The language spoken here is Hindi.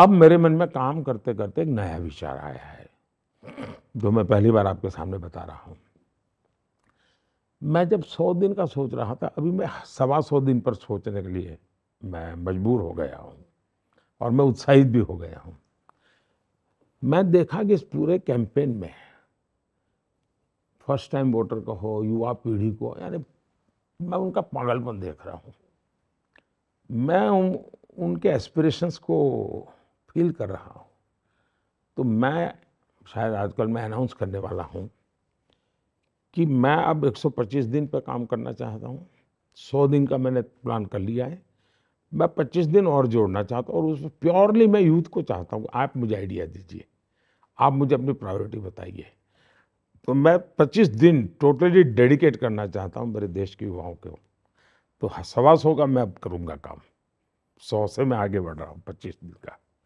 अब मेरे मन में काम करते करते एक नया विचार आया है जो मैं पहली बार आपके सामने बता रहा हूँ मैं जब सौ दिन का सोच रहा था अभी मैं सवा सौ दिन पर सोचने के लिए मैं मजबूर हो गया हूँ और मैं उत्साहित भी हो गया हूँ मैं देखा कि इस पूरे कैंपेन में फर्स्ट टाइम वोटर को हो युवा पीढ़ी को यानी मैं उनका पागलपन देख रहा हूँ मैं उन, उनके एस्पिरेशंस को फील कर रहा हूँ तो मैं शायद आजकल मैं अनाउंस करने वाला हूँ कि मैं अब 125 दिन पर काम करना चाहता हूँ 100 दिन का मैंने प्लान कर लिया है मैं 25 दिन और जोड़ना चाहता हूँ और उसमें प्योरली मैं यूथ को चाहता हूँ आप मुझे आइडिया दीजिए आप मुझे अपनी प्रायोरिटी बताइए तो मैं 25 दिन टोटली डेडिकेट करना चाहता हूँ मेरे देश के युवाओं को तो सवा सौ का मैं अब करूँगा काम सौ से मैं आगे बढ़ रहा हूँ पच्चीस दिन का